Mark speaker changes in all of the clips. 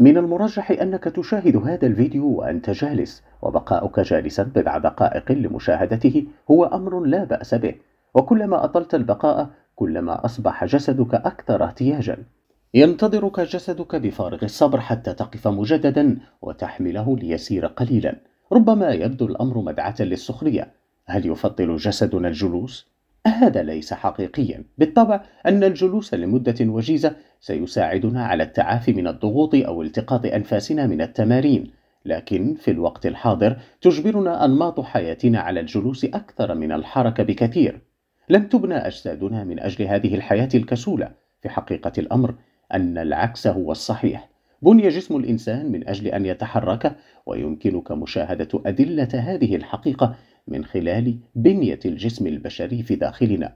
Speaker 1: من المرجح أنك تشاهد هذا الفيديو وأنت جالس وبقاؤك جالسا بضع دقائق لمشاهدته هو أمر لا بأس به وكلما أطلت البقاء كلما أصبح جسدك أكثر اهتياجا ينتظرك جسدك بفارغ الصبر حتى تقف مجددا وتحمله ليسير قليلا ربما يبدو الأمر مدعاة للسخرية هل يفضل جسدنا الجلوس؟ هذا ليس حقيقيا بالطبع أن الجلوس لمدة وجيزة سيساعدنا على التعافي من الضغوط أو التقاط أنفاسنا من التمارين لكن في الوقت الحاضر تجبرنا أنماط حياتنا على الجلوس أكثر من الحركة بكثير لم تبنى أجسادنا من أجل هذه الحياة الكسولة في حقيقة الأمر أن العكس هو الصحيح بني جسم الإنسان من أجل أن يتحرك ويمكنك مشاهدة أدلة هذه الحقيقة من خلال بنية الجسم البشري في داخلنا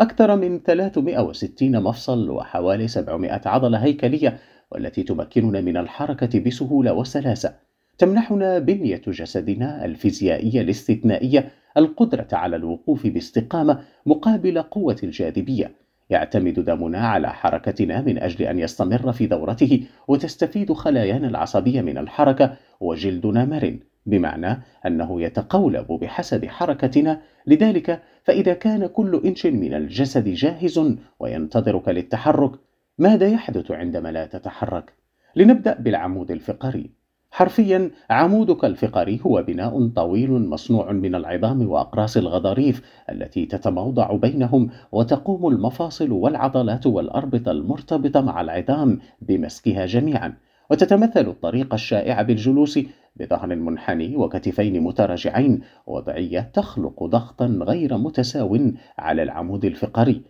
Speaker 1: أكثر من 360 مفصل وحوالي 700 عضلة هيكلية والتي تمكننا من الحركة بسهولة وسلاسة تمنحنا بنية جسدنا الفيزيائية الاستثنائية القدرة على الوقوف باستقامة مقابل قوة الجاذبية يعتمد دمنا على حركتنا من أجل أن يستمر في دورته وتستفيد خلايانا العصبية من الحركة وجلدنا مرن بمعنى أنه يتقولب بحسب حركتنا لذلك فإذا كان كل إنش من الجسد جاهز وينتظرك للتحرك ماذا يحدث عندما لا تتحرك؟ لنبدأ بالعمود الفقري حرفيا عمودك الفقري هو بناء طويل مصنوع من العظام وأقراص الغضاريف التي تتموضع بينهم وتقوم المفاصل والعضلات والأربطة المرتبطة مع العظام بمسكها جميعا وتتمثل الطريقة الشائعة بالجلوس بظهر منحني وكتفين متراجعين وضعية تخلق ضغطا غير متساو على العمود الفقري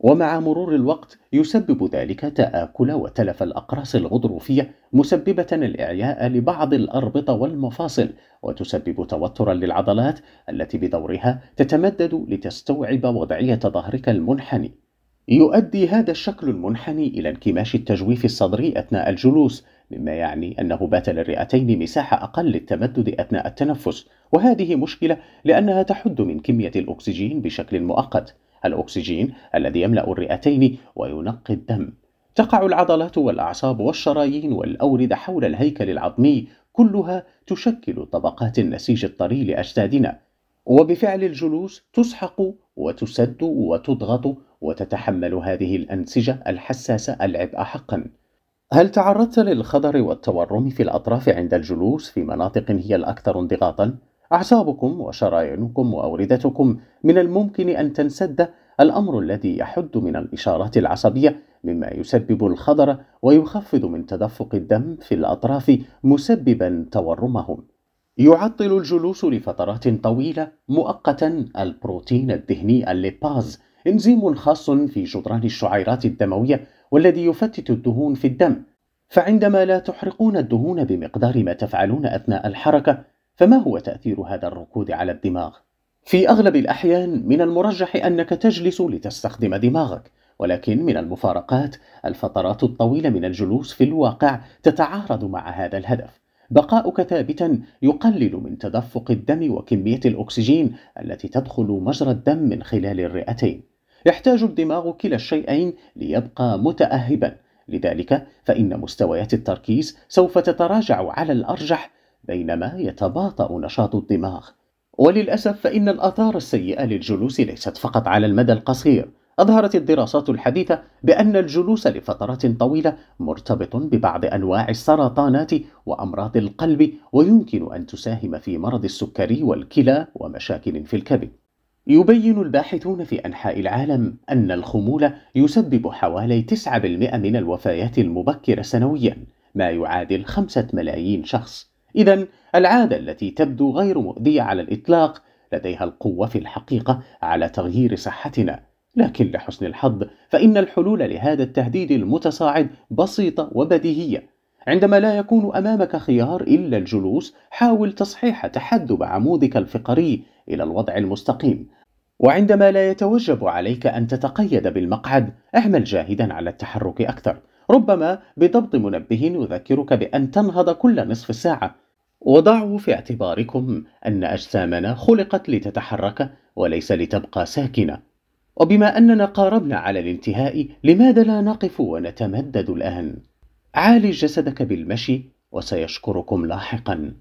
Speaker 1: ومع مرور الوقت يسبب ذلك تآكل وتلف الأقراص الغضروفية مسببة الإعياء لبعض الأربطة والمفاصل وتسبب توترا للعضلات التي بدورها تتمدد لتستوعب وضعية ظهرك المنحني يؤدي هذا الشكل المنحني إلى انكماش التجويف الصدري أثناء الجلوس مما يعني أنه بات للرئتين مساحة أقل للتمدد أثناء التنفس وهذه مشكلة لأنها تحد من كمية الأكسجين بشكل مؤقت الأكسجين الذي يملأ الرئتين وينقي الدم تقع العضلات والأعصاب والشرايين والأوردة حول الهيكل العظمي كلها تشكل طبقات النسيج الطري لأجسادنا وبفعل الجلوس تسحق وتسد وتضغط وتتحمل هذه الأنسجة الحساسة العبء حقا هل تعرضت للخضر والتورم في الأطراف عند الجلوس في مناطق هي الأكثر انضغاطا؟ أعصابكم وشرايينكم وأوردتكم من الممكن أن تنسد الأمر الذي يحد من الإشارات العصبية مما يسبب الخضر ويخفض من تدفق الدم في الأطراف مسببا تورمهم يعطل الجلوس لفترات طويلة مؤقتا البروتين الدهني الليباز إنزيم خاص في جدران الشعيرات الدموية والذي يفتت الدهون في الدم فعندما لا تحرقون الدهون بمقدار ما تفعلون أثناء الحركة فما هو تأثير هذا الركود على الدماغ؟ في أغلب الأحيان من المرجح أنك تجلس لتستخدم دماغك ولكن من المفارقات الفترات الطويلة من الجلوس في الواقع تتعارض مع هذا الهدف بقاؤك ثابتا يقلل من تدفق الدم وكمية الأكسجين التي تدخل مجرى الدم من خلال الرئتين يحتاج الدماغ كلا الشيئين ليبقى متأهبا لذلك فإن مستويات التركيز سوف تتراجع على الأرجح بينما يتباطأ نشاط الدماغ وللأسف فإن الآثار السيئة للجلوس ليست فقط على المدى القصير أظهرت الدراسات الحديثة بأن الجلوس لفترات طويلة مرتبط ببعض أنواع السرطانات وأمراض القلب ويمكن أن تساهم في مرض السكري والكلى ومشاكل في الكبد يبين الباحثون في أنحاء العالم أن الخمول يسبب حوالي 9% من الوفيات المبكرة سنويا ما يعادل 5 ملايين شخص إذا العادة التي تبدو غير مؤذية على الإطلاق لديها القوة في الحقيقة على تغيير صحتنا لكن لحسن الحظ فإن الحلول لهذا التهديد المتصاعد بسيطة وبديهية عندما لا يكون أمامك خيار إلا الجلوس حاول تصحيح تحدب عمودك الفقري إلى الوضع المستقيم وعندما لا يتوجب عليك أن تتقيد بالمقعد اعمل جاهدا على التحرك أكثر ربما بضبط منبه يذكرك بأن تنهض كل نصف ساعة وضعوا في اعتباركم أن أجسامنا خلقت لتتحرك وليس لتبقى ساكنة وبما أننا قاربنا على الانتهاء لماذا لا نقف ونتمدد الآن؟ عالج جسدك بالمشي وسيشكركم لاحقاً